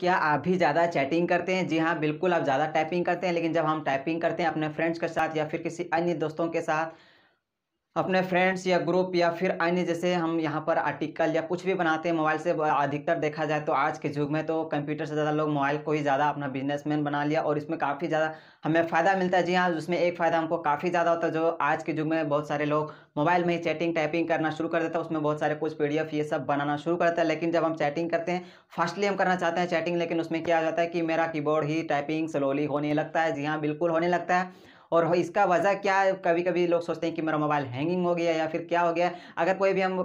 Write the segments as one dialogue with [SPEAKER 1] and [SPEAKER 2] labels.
[SPEAKER 1] क्या आप भी ज़्यादा चैटिंग करते हैं जी हाँ बिल्कुल आप ज़्यादा टाइपिंग करते हैं लेकिन जब हम टाइपिंग करते हैं अपने फ्रेंड्स के साथ या फिर किसी अन्य दोस्तों के साथ अपने फ्रेंड्स या ग्रुप या फिर अन्य जैसे हम यहाँ पर आर्टिकल या कुछ भी बनाते हैं मोबाइल से अधिकतर देखा जाए तो आज के युग में तो कंप्यूटर से ज़्यादा लोग मोबाइल को ही ज़्यादा अपना बिजनेसमैन बना लिया और इसमें काफ़ी ज़्यादा हमें फ़ायदा मिलता है जी हाँ उसमें एक फ़ायदा हमको काफ़ी ज़्यादा होता है जो आज के युग में बहुत सारे लोग मोबाइल में ही चैटिंग टाइपिंग करना शुरू कर देता है उसमें बहुत सारे कुछ पी ये सब बनाना शुरू करता है लेकिन जब हम चैटिंग करते हैं फास्टली हम करना चाहते हैं चैटिंग लेकिन उसमें क्या हो जाता है कि मेरा कीबोर्ड ही टाइपिंग स्लोली होने लगता है जी हाँ बिल्कुल होने लगता है और इसका वजह क्या है कभी कभी लोग सोचते हैं कि मेरा मोबाइल हैंगिंग हो गया या फिर क्या हो गया अगर कोई भी हम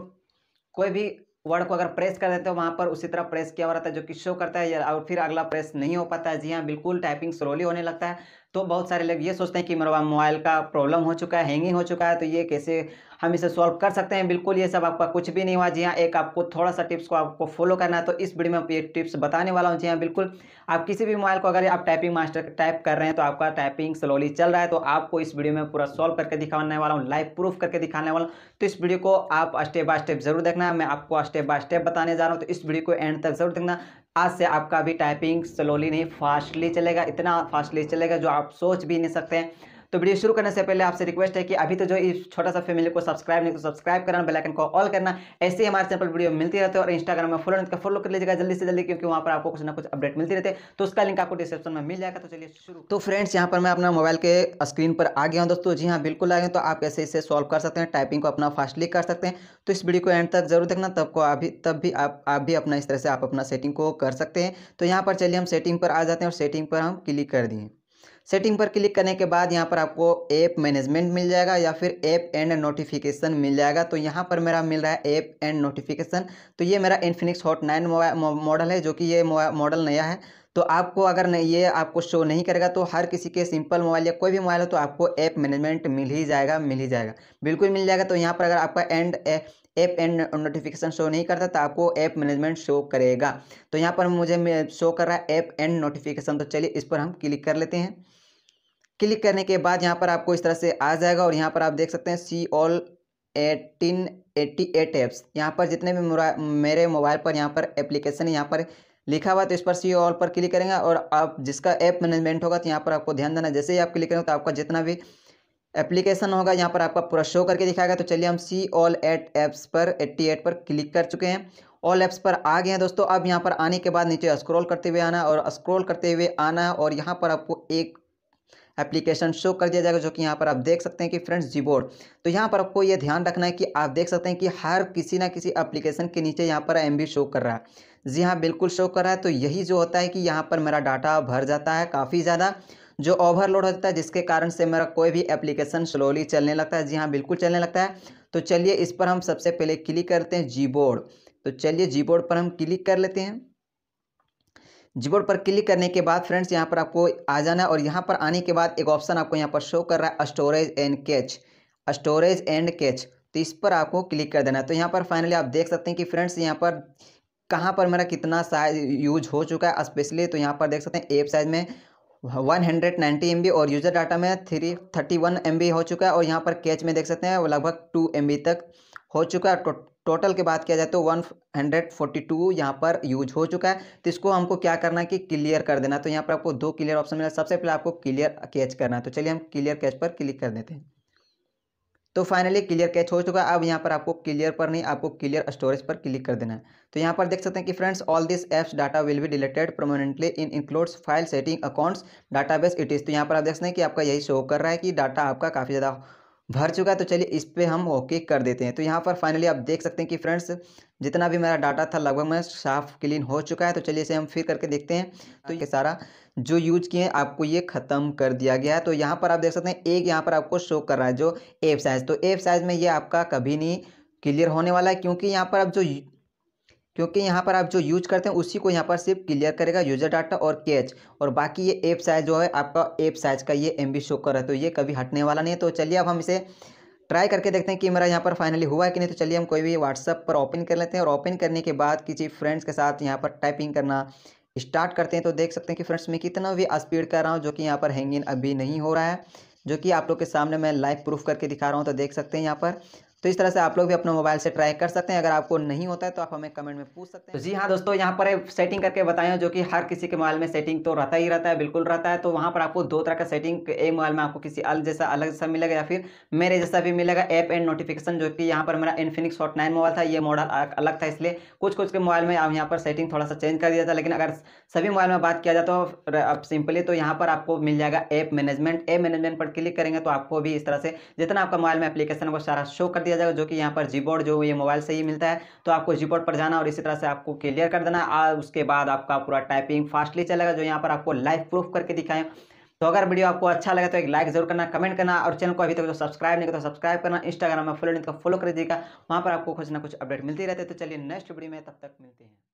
[SPEAKER 1] कोई भी वर्ड को अगर प्रेस कर देते हो वहाँ पर उसी तरह प्रेस किया हुआ रहता है जो कि शो करता है या और फिर अगला प्रेस नहीं हो पाता है जी हाँ बिल्कुल टाइपिंग स्लोली होने लगता है तो बहुत सारे लोग ये सोचते हैं कि मेरा मोबाइल का प्रॉब्लम हो चुका है हैंगिंग हो चुका है तो ये कैसे हम इसे सॉल्व कर सकते हैं बिल्कुल ये सब आपका कुछ भी नहीं हुआ जी हाँ एक आपको थोड़ा सा टिप्स को आपको फॉलो करना है तो इस वीडियो में एक टिप्स बताने वाला हूँ जी हाँ बिल्कुल आप किसी भी मोबाइल को अगर आप टाइपिंग मास्टर टाइप कर रहे हैं तो आपका टाइपिंग स्लोली चल रहा है तो आपको इस वीडियो में पूरा सॉल्व करके दिखाने वाला हूँ लाइव प्रूफ करके दिखाने वाला हूँ तो इस वीडियो को आप स्टेप बाय स्टेप जरूर देखना मैं आपको स्टेप बाय स्टेप बताने जा रहा हूँ तो इस वीडियो को एंड तक जरूर देखना आज से आपका भी टाइपिंग स्लोली नहीं फास्टली चलेगा इतना फास्टली चलेगा जो आप सोच भी नहीं सकते हैं तो वीडियो शुरू करने से पहले आपसे रिक्वेस्ट है कि अभी तो जो इस छोटा सा फैमिली को सब्सक्राइब नहीं तो सब्सक्राइब करना बेलाइकन को ऑल करना ऐसे ही हमारे चैनल पर वीडियो मिलती रहते है और इंस्टाग्राम में फॉलो का फॉलो कर लीजिएगा जल्दी से जल्दी क्योंकि वहाँ पर आपको कुछ ना कुछ अपडेट मिलती रहते तो उसका लिंक आपको डिस्क्रिप्शन में मिल जाएगा तो चलिए शुरू तो फ्रेंड्स यहाँ पर मैं अपना मोबाइल के स्क्रीन पर आ गया हूँ दोस्तों जी हाँ बिल्कुल आ गए तो आप कैसे इसे सॉल्व कर सकते हैं टाइपिंग को अपना फास्टली कर सकते हैं तो इस वीडियो को एंड तक जरूर देखना तब को अभी तब भी आप आप भी अपना इस तरह से आप अपना सेटिंग को कर सकते हैं तो यहाँ पर चलिए हम सेटिंग पर आ जाते हैं और सेटिंग पर हम क्लिक कर दिए सेटिंग पर क्लिक करने के बाद यहाँ पर आपको ऐप मैनेजमेंट मिल जाएगा या फिर ऐप एंड नोटिफिकेशन मिल जाएगा तो यहाँ पर मेरा मिल रहा है ऐप एंड नोटिफिकेशन तो ये मेरा इन्फिनिक्स हॉट नाइन मॉडल है जो कि ये मॉडल नया है तो आपको अगर नहीं ये आपको शो नहीं करेगा तो हर किसी के सिंपल मोबाइल या कोई भी मोबाइल हो तो आपको ऐप मैनेजमेंट मिल ही जाएगा मिल ही जाएगा बिल्कुल मिल जाएगा तो यहाँ पर अगर आपका and app and notification show नहीं करता तो आपको ऐप मैनेजमेंट शो करेगा तो यहाँ पर मुझे शो कर रहा है ऐप एंड नोटिफिकेशन तो चलिए इस पर हम क्लिक कर लेते हैं क्लिक करने के बाद यहाँ पर आपको इस तरह से आ जाएगा और यहाँ पर आप देख सकते हैं see all eighteen eighty eight apps यहाँ पर जितने भी मेरे मोबाइल पर यहाँ पर एप्लीकेशन यहाँ पर लिखा हुआ तो इस पर सी ऑल पर क्लिक करेंगे और आप जिसका ऐप मैनेजमेंट होगा तो यहाँ पर आपको ध्यान देना जैसे ही आप क्लिक करेंगे तो आपका जितना भी एप्लीकेशन होगा यहाँ पर आपका पूरा शो करके दिखाएगा तो चलिए हम सी ऑल एट ऐप्स पर एट्टी एट पर क्लिक कर चुके हैं ऑल ऐप्स पर आ गए हैं दोस्तों अब यहाँ पर आने के बाद नीचे स्क्रॉल करते हुए आना और स्क्रॉल करते हुए आना और यहाँ पर आपको एक एप्लीकेशन शो कर दिया जाएगा जो कि यहाँ पर आप देख सकते हैं कि फ्रेंड्स जी बोर्ड तो यहाँ पर आपको ये ध्यान रखना है कि आप देख सकते हैं कि हर किसी ना किसी एप्लीकेशन के नीचे यहाँ पर एम शो कर रहा है जी हाँ बिल्कुल शो कर रहा है तो यही जो होता है कि यहाँ पर मेरा डाटा भर जाता है काफ़ी ज़्यादा जो ओवरलोड हो जाता है जिसके कारण से मेरा कोई भी एप्लीकेशन स्लोली चलने लगता है जी हाँ बिल्कुल चलने लगता है तो चलिए इस पर हम सबसे पहले क्लिक करते हैं जी बोर्ड तो चलिए जी बोर्ड पर हम क्लिक कर लेते हैं जीबोर्ड पर क्लिक करने के बाद फ्रेंड्स यहाँ पर आपको आ जाना है और यहाँ पर आने के बाद एक ऑप्शन आपको यहाँ पर शो कर रहा है storage and cache storage and cache तो इस पर आपको क्लिक कर देना है तो यहाँ पर फाइनली आप देख सकते हैं कि फ्रेंड्स यहाँ पर कहाँ पर मेरा कितना साइज यूज हो चुका है स्पेशली तो यहाँ पर देख सकते हैं एप साइज में 190 हंड्रेड और यूज़र डाटा में थ्री थर्टी वन हो चुका है और यहाँ पर कैच में देख सकते हैं लगभग टू एम तक हो चुका है टोटल की बात किया जाए तो वन हंड्रेड फोर्टी टू यहाँ पर यूज हो चुका है तो इसको हमको क्या करना है कि क्लियर कर देना तो यहाँ पर आपको दो क्लियर ऑप्शन मिला सबसे पहले आपको क्लियर कैच करना है तो चलिए हम क्लियर कैच पर क्लिक कर देते हैं तो फाइनली क्लियर कैच हो चुका है अब यहाँ पर आपको क्लियर पर नहीं आपको क्लियर स्टोरेज पर क्लिक कर देना है तो यहाँ पर देख सकते हैं कि friends all this apps data will be deleted permanently in includes file setting accounts database it is तो यहाँ पर आप देख सकते हैं कि आपका यही शो कर रहा है कि डाटा आपका काफ़ी ज़्यादा भर चुका है तो चलिए इस पर हम ओके कर देते हैं तो यहाँ पर फाइनली आप देख सकते हैं कि फ्रेंड्स जितना भी मेरा डाटा था लगभग मैं साफ क्लीन हो चुका है तो चलिए इसे हम फिर करके देखते हैं तो ये सारा जो यूज किए हैं आपको ये ख़त्म कर दिया गया है तो यहाँ पर आप देख सकते हैं एक यहाँ पर आपको शो कर रहा है जो एप साइज़ तो एप साइज़ में ये आपका कभी नहीं क्लियर होने वाला है क्योंकि यहाँ पर आप जो क्योंकि यहाँ पर आप जो यूज करते हैं उसी को यहाँ पर सिर्फ क्लियर करेगा यूजर डाटा और कैच और बाकी ये ऐप साइज जो है आपका ऐप साइज का ये एम शो कर रहा है तो ये कभी हटने वाला नहीं है तो चलिए अब हम इसे ट्राई करके देखते हैं कि मेरा यहाँ पर फाइनली हुआ है कि नहीं तो चलिए हम कोई भी व्हाट्सअप पर ओपन कर लेते हैं और ओपन करने के बाद किसी फ्रेंड्स के साथ यहाँ पर टाइपिंग करना स्टार्ट करते हैं तो देख सकते हैं कि फ्रेंड्स मैं कितना भी स्पीड कर रहा हूँ जो कि यहाँ पर हैंगिंग अभी नहीं हो रहा है जो कि आप लोग के सामने मैं लाइव प्रूफ करके दिखा रहा हूँ तो देख सकते हैं यहाँ पर तो इस तरह से आप लोग भी अपने मोबाइल से ट्राई कर सकते हैं अगर आपको नहीं होता है तो आप हमें कमेंट में पूछ सकते हैं तो जी हाँ दोस्तों यहाँ पर सेटिंग करके बताएं जो कि हर किसी के मोबाइल में सेटिंग तो रहता ही रहता है बिल्कुल रहता है तो वहाँ पर आपको दो तरह का सेटिंग एक मोबाइल में आपको किसी अलग जैसा अलग जैसा मिलेगा या फिर मेरे जैसा भी मिलेगा ऐप एंड नोटिफिकेशन जो कि यहाँ पर मेरा इन्फिनिक्स शॉट नाइन मोबाइल था ये मॉडल अलग था इसलिए कुछ कुछ के मोबाइल में आप यहाँ पर सेटिंग थोड़ा सा चेंज कर दिया था लेकिन अगर सभी मोबाइल में बात किया जाए तो अब सिंपली तो यहाँ पर आपको मिल जाएगा ऐप मैनेजमेंट ऐप मैनेजमेंट पर क्लिक करेंगे तो आपको भी इस तरह से जितना आपका मोबाइल में एप्लीकेशन वो सारा शो कर दिया दिया जाएगा जो कि यहाँ पर जी जो ये मोबाइल से ही मिलता है तो आपको जी पर जाना और इसी तरह से आपको क्लियर कर देना और उसके बाद आपका पूरा टाइपिंग फास्टली चलेगा जो यहाँ पर आपको लाइव प्रूफ करके दिखाएं तो अगर वीडियो आपको अच्छा लगा तो एक लाइक जरूर करना कमेंट करना और चैनल को अभी तक तो सब्सक्राइब नहीं किया तो सब्सक्राइब करना इंस्टाग्राम में फॉलो नहीं तो फॉलो कर दीजिएगा वहाँ पर आपको कुछ ना कुछ अपडेट मिलती रहती है तो चलिए नेक्स्ट वीडियो में तब तक मिलते हैं